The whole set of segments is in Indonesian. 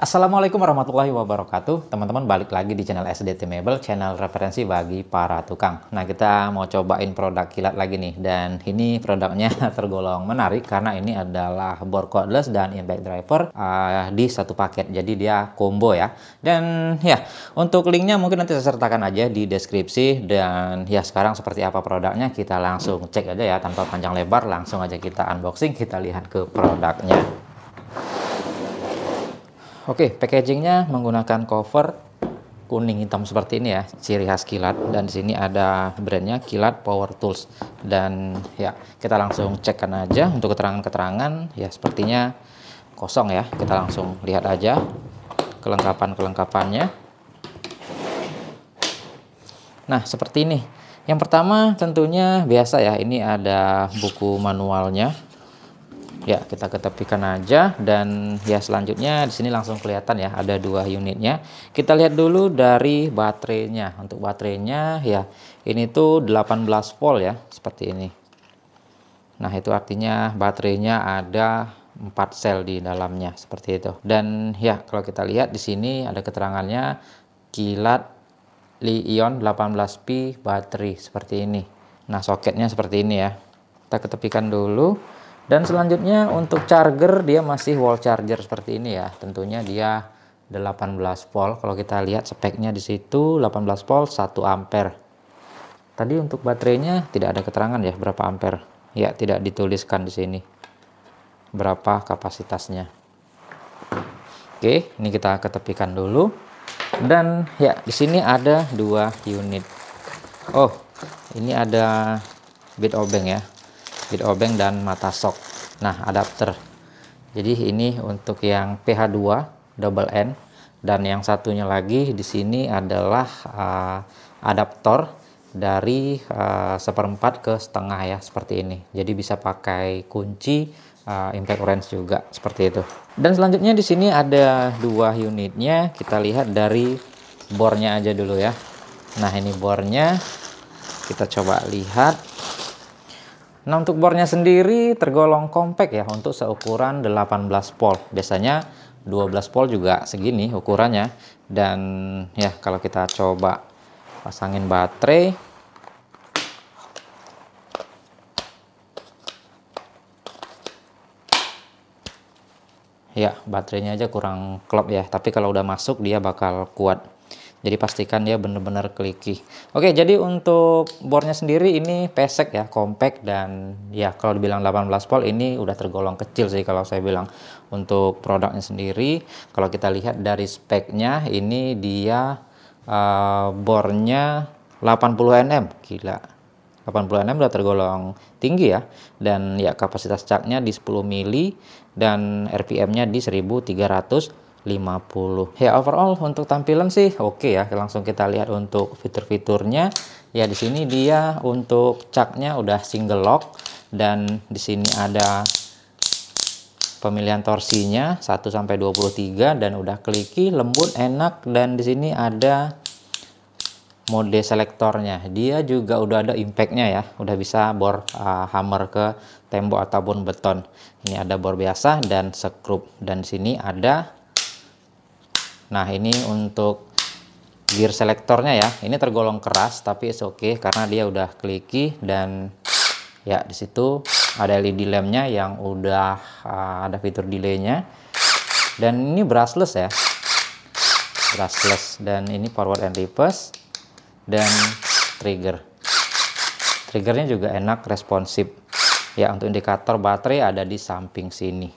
Assalamualaikum warahmatullahi wabarakatuh. Teman-teman balik lagi di channel SDT Mebel, channel referensi bagi para tukang. Nah, kita mau cobain produk kilat lagi nih dan ini produknya tergolong menarik karena ini adalah bor cordless dan impact driver uh, di satu paket. Jadi dia combo ya. Dan ya, untuk linknya mungkin nanti saya sertakan aja di deskripsi dan ya sekarang seperti apa produknya kita langsung cek aja ya tanpa panjang lebar, langsung aja kita unboxing, kita lihat ke produknya. Oke, packagingnya menggunakan cover kuning hitam seperti ini ya, ciri khas kilat. Dan di sini ada brandnya Kilat Power Tools. Dan ya, kita langsung cekkan aja untuk keterangan-keterangan. Ya, sepertinya kosong ya. Kita langsung lihat aja kelengkapan-kelengkapannya. Nah, seperti ini. Yang pertama tentunya biasa ya, ini ada buku manualnya Ya, kita ketepikan aja dan ya selanjutnya di sini langsung kelihatan ya ada dua unitnya. Kita lihat dulu dari baterainya. Untuk baterainya ya ini tuh 18 volt ya seperti ini. Nah, itu artinya baterainya ada empat sel di dalamnya seperti itu. Dan ya kalau kita lihat di sini ada keterangannya kilat li-ion 18P baterai seperti ini. Nah, soketnya seperti ini ya. Kita ketepikan dulu. Dan selanjutnya untuk charger dia masih wall charger seperti ini ya. Tentunya dia 18 volt. Kalau kita lihat speknya di situ 18 volt 1 ampere. Tadi untuk baterainya tidak ada keterangan ya berapa ampere. Ya, tidak dituliskan di sini berapa kapasitasnya. Oke, ini kita ketepikan dulu. Dan ya, di sini ada dua unit. Oh, ini ada bit obeng ya bit obeng dan mata sok nah adapter jadi ini untuk yang PH2 double N dan yang satunya lagi di sini adalah uh, adaptor dari uh, seperempat ke setengah ya seperti ini jadi bisa pakai kunci uh, impact wrench juga seperti itu dan selanjutnya di sini ada dua unitnya kita lihat dari bornya aja dulu ya nah ini bornya kita coba lihat Nah untuk bornya sendiri tergolong kompak ya untuk seukuran 18 volt. Biasanya 12 volt juga segini ukurannya. Dan ya kalau kita coba pasangin baterai. Ya baterainya aja kurang klop ya. Tapi kalau udah masuk dia bakal kuat. Jadi pastikan dia benar-benar keliki. Oke, jadi untuk bornya sendiri ini pesek ya, compact dan ya kalau dibilang 18 volt ini udah tergolong kecil sih kalau saya bilang untuk produknya sendiri. Kalau kita lihat dari speknya ini dia uh, bornya 80 nm, gila. 80 nm udah tergolong tinggi ya dan ya kapasitas caknya di 10 mili dan RPM-nya di 1300 50 ya overall untuk tampilan sih oke okay ya langsung kita lihat untuk fitur-fiturnya ya di sini dia untuk caknya udah single lock dan di sini ada pemilihan torsinya 1 sampai 23 dan udah kliki lembut enak dan di sini ada mode selektornya dia juga udah ada impactnya ya udah bisa bor uh, hammer ke tembok ataupun beton ini ada bor biasa dan sekrup dan di sini ada Nah ini untuk gear selektornya ya. Ini tergolong keras tapi oke okay karena dia udah clicky dan ya di situ ada LED lampnya yang udah uh, ada fitur delaynya. Dan ini brushless ya. Brushless dan ini forward and reverse dan trigger. Triggernya juga enak responsif. Ya untuk indikator baterai ada di samping sini.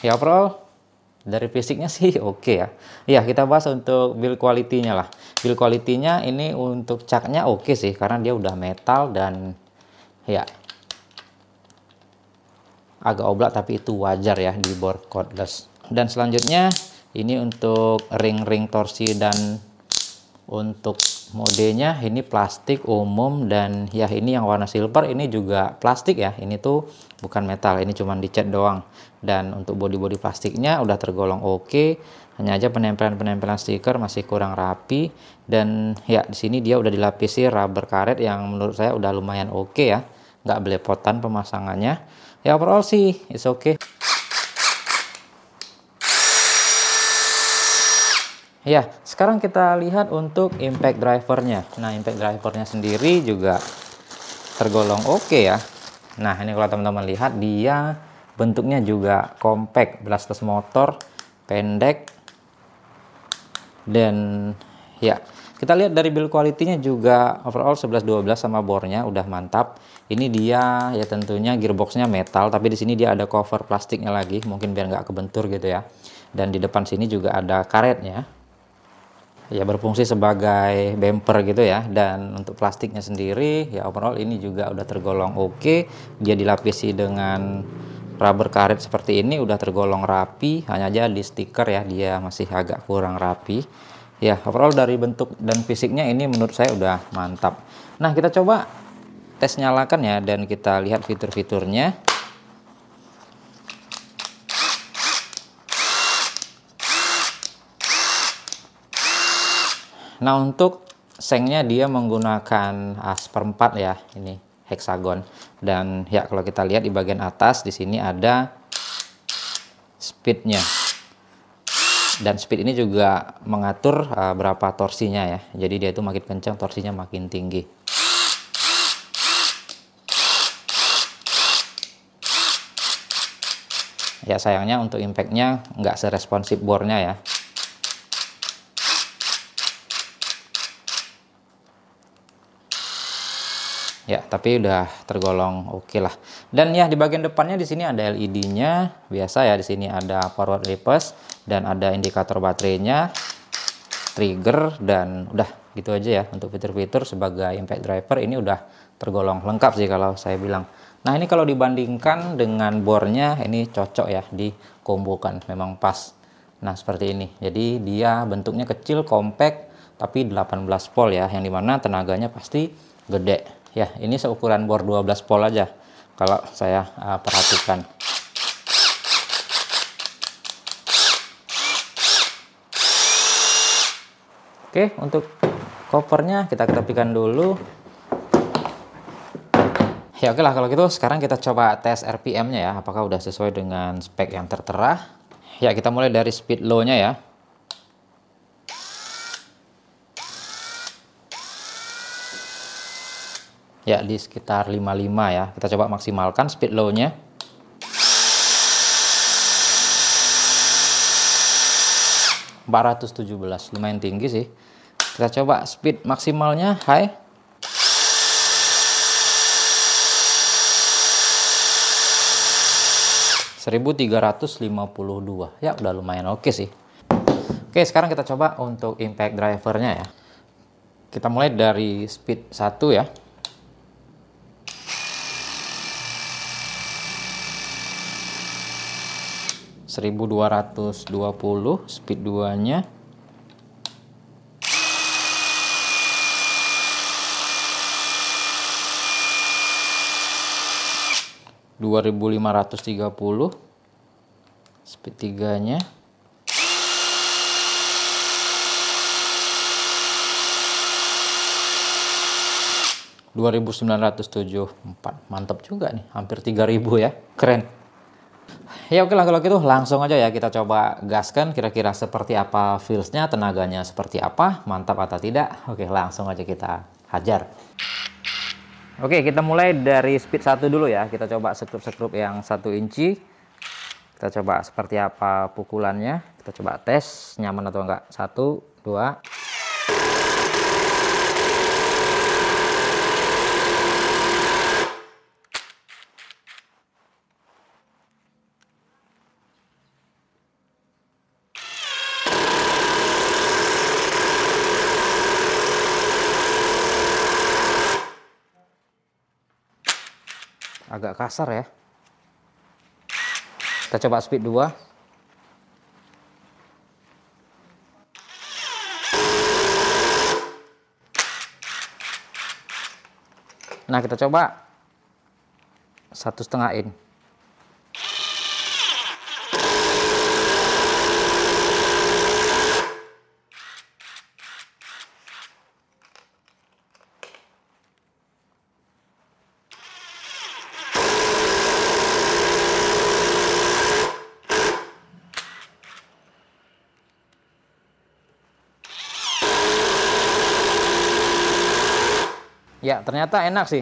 Ya overall dari fisiknya sih oke okay ya. Ya kita bahas untuk build quality-nya lah. Build quality-nya ini untuk caknya oke okay sih karena dia udah metal dan ya agak oblak tapi itu wajar ya di board cordless. Dan selanjutnya ini untuk ring-ring torsi dan untuk modenya ini plastik umum dan ya ini yang warna silver ini juga plastik ya ini tuh bukan metal ini cuma dicat doang dan untuk body-body plastiknya udah tergolong oke okay hanya aja penempelan-penempelan stiker masih kurang rapi dan ya di sini dia udah dilapisi rubber karet yang menurut saya udah lumayan oke okay ya nggak belepotan pemasangannya ya overall sih it's oke okay. ya sekarang kita lihat untuk impact drivernya nah impact drivernya sendiri juga tergolong oke okay ya nah ini kalau teman-teman lihat dia bentuknya juga compact belas motor pendek dan ya kita lihat dari build quality-nya juga overall 11-12 sama bornya udah mantap. Ini dia ya tentunya gearboxnya metal tapi di sini dia ada cover plastiknya lagi mungkin biar nggak kebentur gitu ya. Dan di depan sini juga ada karetnya. Ya berfungsi sebagai bumper gitu ya dan untuk plastiknya sendiri ya overall ini juga udah tergolong oke. Okay. Dia dilapisi dengan rubber karet seperti ini udah tergolong rapi hanya aja di stiker ya dia masih agak kurang rapi ya overall dari bentuk dan fisiknya ini menurut saya udah mantap nah kita coba tes nyalakan ya dan kita lihat fitur-fiturnya nah untuk sengnya dia menggunakan as perempat ya ini heksagon dan ya kalau kita lihat di bagian atas di sini ada speednya dan speed ini juga mengatur uh, berapa torsinya ya jadi dia itu makin kencang torsinya makin tinggi ya sayangnya untuk impactnya nggak seresponsif bornya ya Ya, tapi udah tergolong oke okay lah. Dan ya di bagian depannya di sini ada LED-nya, biasa ya di sini ada forward reverse dan ada indikator baterainya, trigger dan udah gitu aja ya untuk fitur-fitur sebagai impact driver ini udah tergolong lengkap sih kalau saya bilang. Nah, ini kalau dibandingkan dengan bornya ini cocok ya dikombokan, memang pas. Nah, seperti ini. Jadi dia bentuknya kecil, compact tapi 18 volt ya yang dimana tenaganya pasti gede ya ini seukuran bor 12 pol aja kalau saya uh, perhatikan Oke, untuk kopernya kita ketepikan dulu. Ya oke lah kalau gitu sekarang kita coba tes RPM-nya ya, apakah udah sesuai dengan spek yang tertera. Ya kita mulai dari speed low-nya ya. ya di sekitar 55 ya. Kita coba maksimalkan speed low-nya. belas lumayan tinggi sih. Kita coba speed maksimalnya high. dua ya udah lumayan oke okay sih Oke sekarang kita coba untuk impact drivernya ya kita mulai dari speed satu ya 1220 speed 2 nya dua ribu lima ratus tiga puluh speed tiganya dua ribu sembilan ratus tujuh empat mantap juga nih hampir tiga ribu ya keren ya oke lah kalau gitu langsung aja ya kita coba gaskan kira-kira seperti apa feelsnya, tenaganya seperti apa, mantap atau tidak. Oke langsung aja kita hajar. Oke kita mulai dari speed satu dulu ya, kita coba sekrup-sekrup yang satu inci. Kita coba seperti apa pukulannya, kita coba tes nyaman atau enggak. Satu, dua, agak kasar ya kita coba speed 2 nah kita coba satu setengah in Ya, ternyata enak sih.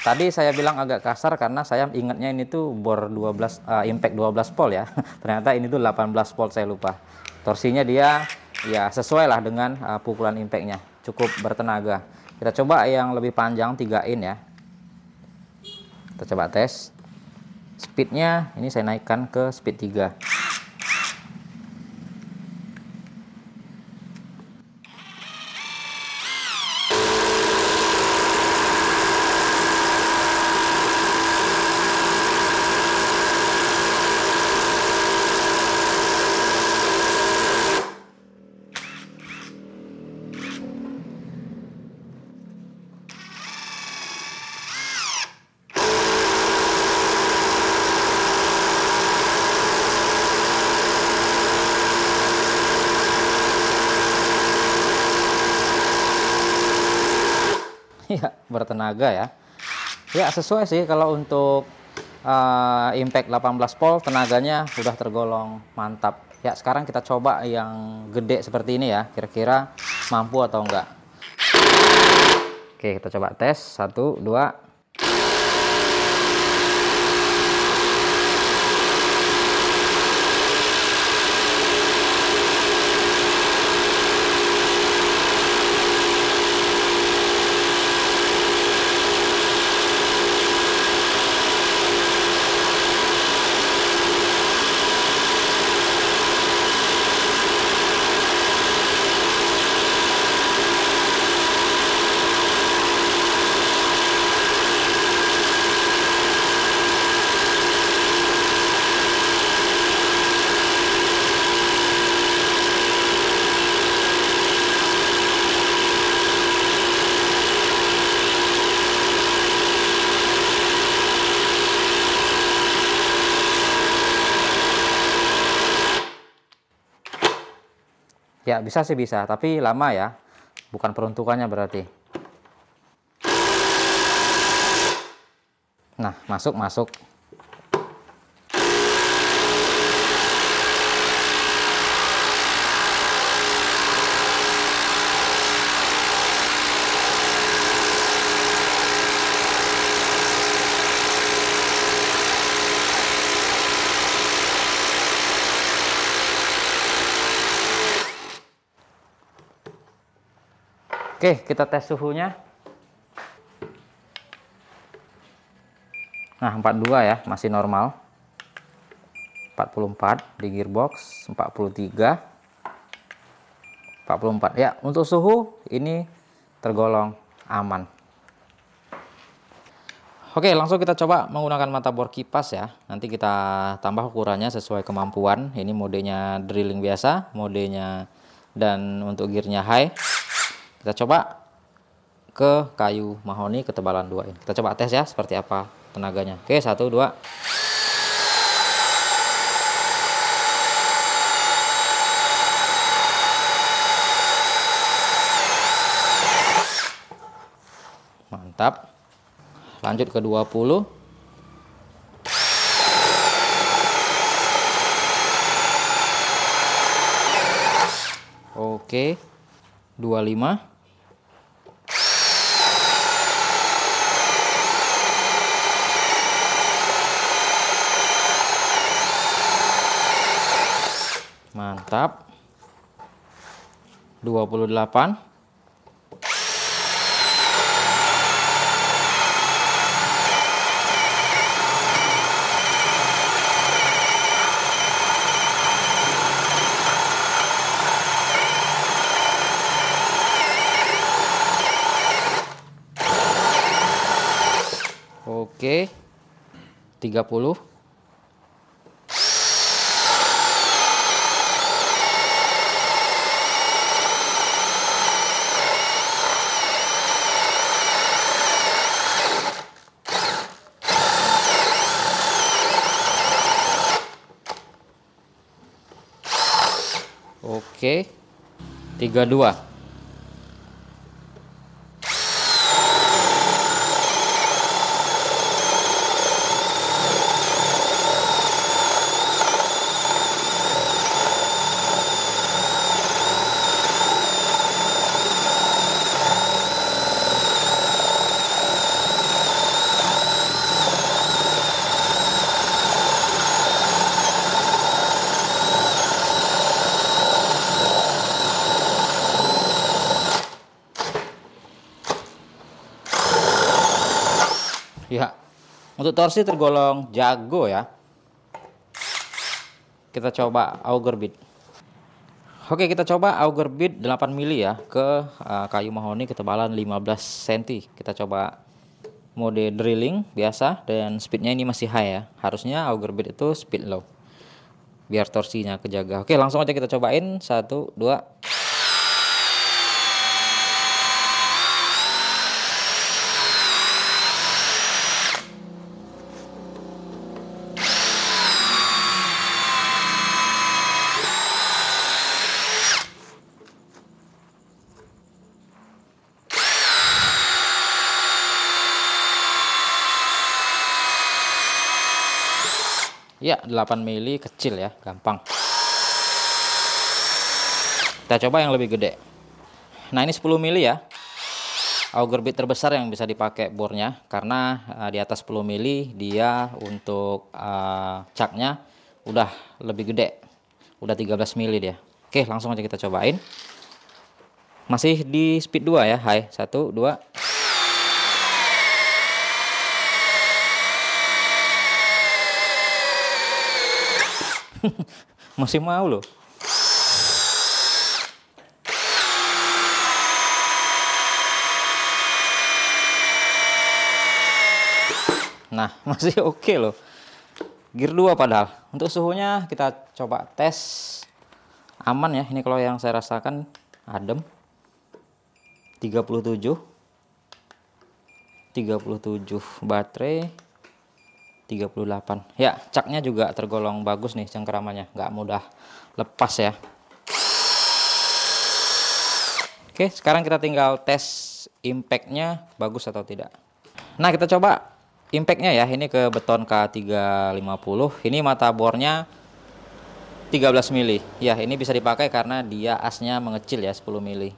Tadi saya bilang agak kasar karena saya ingatnya ini tuh bor 12 uh, eh, impact 12 volt ya. Ternyata ini tuh 18 volt saya lupa. Torsinya dia ya sesuai lah dengan uh, pukulan impactnya. Cukup bertenaga. Kita coba yang lebih panjang 3 in ya. Kita coba tes. Speednya ini saya naikkan ke speed 3. tenaga ya ya sesuai sih kalau untuk uh, impact 18 volt tenaganya sudah tergolong mantap ya sekarang kita coba yang gede seperti ini ya kira-kira mampu atau enggak oke kita coba tes satu dua Ya, bisa sih bisa, tapi lama ya. Bukan peruntukannya berarti. Nah, masuk, masuk. Oke, kita tes suhunya. Nah, 42 ya, masih normal. 44 di gearbox, 43. 44. Ya, untuk suhu ini tergolong aman. Oke, langsung kita coba menggunakan mata bor kipas ya. Nanti kita tambah ukurannya sesuai kemampuan. Ini modenya drilling biasa, modenya dan untuk gearnya high. Kita coba ke kayu mahoni ketebalan 2 ini. Kita coba tes ya seperti apa tenaganya. Oke, 1 2 mantap lanjut ke 20 oke 25 atap 28 Oke. Okay. 30 Oke. Okay. 32. Ya. Untuk torsi tergolong jago ya. Kita coba auger bit. Oke, kita coba auger bit 8 mili ya ke uh, kayu mahoni ketebalan 15 cm. Kita coba mode drilling biasa dan speednya ini masih high ya. Harusnya auger bit itu speed low. Biar torsinya kejaga. Oke, langsung aja kita cobain. satu, dua. Ya, 8 mili kecil ya, gampang. Kita coba yang lebih gede. Nah, ini 10 mili ya. Auger bit terbesar yang bisa dipakai bornya karena uh, di atas 10 mili dia untuk uh, caknya udah lebih gede. Udah 13 mili dia. Oke, langsung aja kita cobain. Masih di speed 2 ya. Hai, 1 2 Masih mau loh. Nah, masih oke okay loh. Gear 2 padahal. Untuk suhunya kita coba tes. Aman ya, ini kalau yang saya rasakan adem. 37 37 baterai 38 ya caknya juga tergolong bagus nih cengkeramannya nggak mudah lepas ya oke sekarang kita tinggal tes impactnya bagus atau tidak nah kita coba impactnya ya ini ke beton K350 ini mata bornya 13 mili ya ini bisa dipakai karena dia asnya mengecil ya 10 mili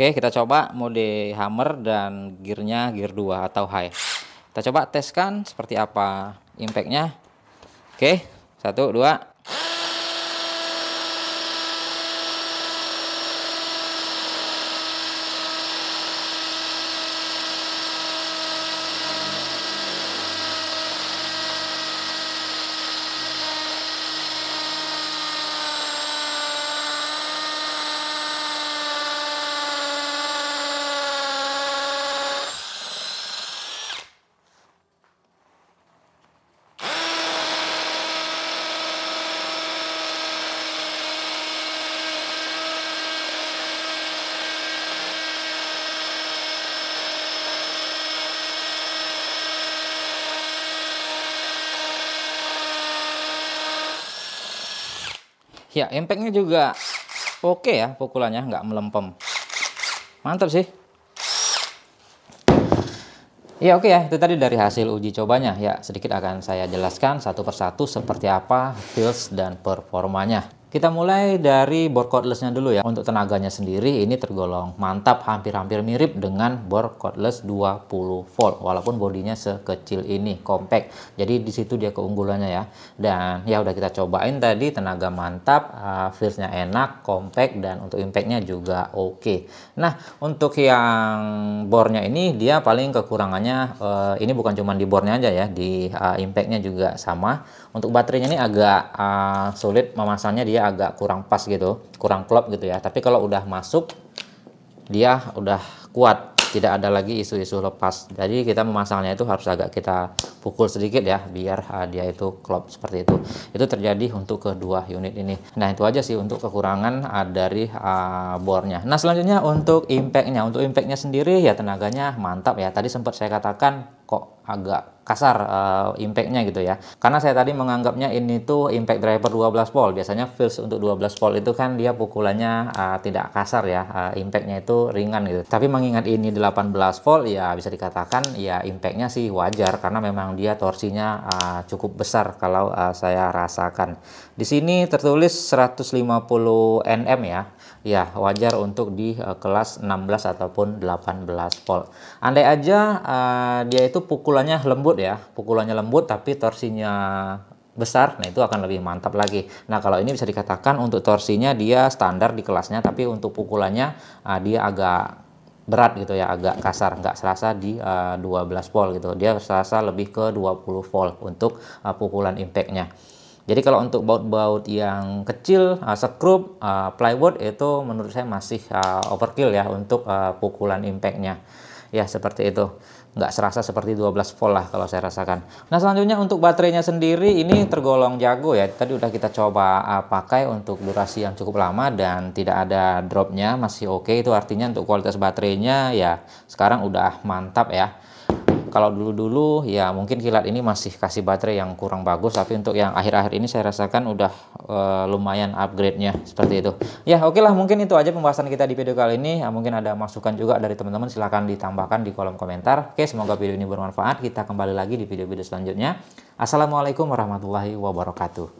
Oke kita coba mode hammer dan gearnya gear 2 atau high kita coba teskan seperti apa impactnya. Oke, satu, dua. Ya, impactnya juga oke ya pukulannya, nggak melempem. Mantap sih. Ya oke okay ya, itu tadi dari hasil uji cobanya. Ya, sedikit akan saya jelaskan satu persatu seperti apa feels dan performanya. Kita mulai dari bor cordlessnya dulu ya. Untuk tenaganya sendiri ini tergolong mantap, hampir-hampir mirip dengan bor cordless 20 volt. Walaupun bodinya sekecil ini, compact. Jadi di situ dia keunggulannya ya. Dan ya udah kita cobain tadi tenaga mantap, uh, ah, feelsnya enak, compact dan untuk impactnya juga oke. Okay. Nah untuk yang bornya ini dia paling kekurangannya uh, ini bukan cuma di bornya aja ya, di uh, impactnya juga sama untuk baterainya ini agak uh, sulit memasangnya dia agak kurang pas gitu kurang klop gitu ya tapi kalau udah masuk dia udah kuat tidak ada lagi isu-isu lepas jadi kita memasangnya itu harus agak kita pukul sedikit ya biar uh, dia itu klop seperti itu itu terjadi untuk kedua unit ini nah itu aja sih untuk kekurangan uh, dari uh, bornya nah selanjutnya untuk impactnya untuk impactnya sendiri ya tenaganya mantap ya tadi sempat saya katakan kok agak kasar uh, impactnya gitu ya karena saya tadi menganggapnya ini tuh impact driver 12 volt biasanya fils untuk 12 volt itu kan dia pukulannya uh, tidak kasar ya uh, impactnya itu ringan gitu tapi mengingat ini 18 volt ya bisa dikatakan ya impactnya sih wajar karena memang memang dia torsinya uh, cukup besar kalau uh, saya rasakan. Di sini tertulis 150 nm ya. Ya, wajar untuk di uh, kelas 16 ataupun 18 volt. Andai aja uh, dia itu pukulannya lembut ya, pukulannya lembut tapi torsinya besar, nah itu akan lebih mantap lagi. Nah kalau ini bisa dikatakan untuk torsinya dia standar di kelasnya, tapi untuk pukulannya uh, dia agak berat gitu ya agak kasar nggak serasa di uh, eh, 12 volt gitu dia serasa lebih ke 20 volt untuk uh, pukulan impactnya jadi kalau untuk baut-baut yang kecil, uh, eh, sekrup, uh, plywood itu menurut saya masih uh, overkill ya untuk uh, pukulan impactnya ya seperti itu nggak serasa seperti 12 volt lah kalau saya rasakan nah selanjutnya untuk baterainya sendiri ini tergolong jago ya tadi udah kita coba uh, pakai untuk durasi yang cukup lama dan tidak ada dropnya masih oke okay. itu artinya untuk kualitas baterainya ya sekarang udah mantap ya kalau dulu-dulu ya mungkin kilat ini masih kasih baterai yang kurang bagus tapi untuk yang akhir-akhir ini saya rasakan udah e, lumayan upgrade-nya seperti itu ya oke okay lah mungkin itu aja pembahasan kita di video kali ini ya, mungkin ada masukan juga dari teman-teman silahkan ditambahkan di kolom komentar oke semoga video ini bermanfaat kita kembali lagi di video-video selanjutnya Assalamualaikum warahmatullahi wabarakatuh